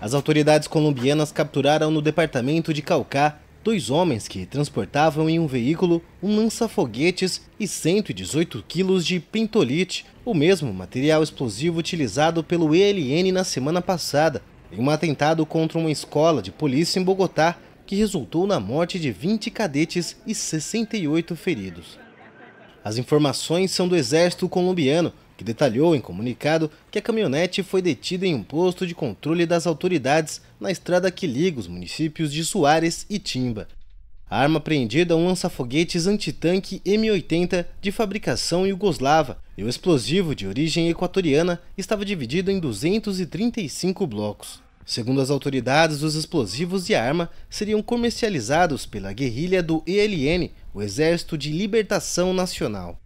As autoridades colombianas capturaram no departamento de Calcá dois homens que transportavam em um veículo um lança-foguetes e 118 quilos de pentolite, o mesmo material explosivo utilizado pelo ELN na semana passada, em um atentado contra uma escola de polícia em Bogotá, que resultou na morte de 20 cadetes e 68 feridos. As informações são do Exército Colombiano, que detalhou em comunicado que a caminhonete foi detida em um posto de controle das autoridades na estrada que liga os municípios de Soares e Timba. A arma apreendida é um lança-foguetes antitanque M80 de fabricação iugoslava e o explosivo de origem equatoriana estava dividido em 235 blocos. Segundo as autoridades, os explosivos e a arma seriam comercializados pela guerrilha do ELN, o Exército de Libertação Nacional.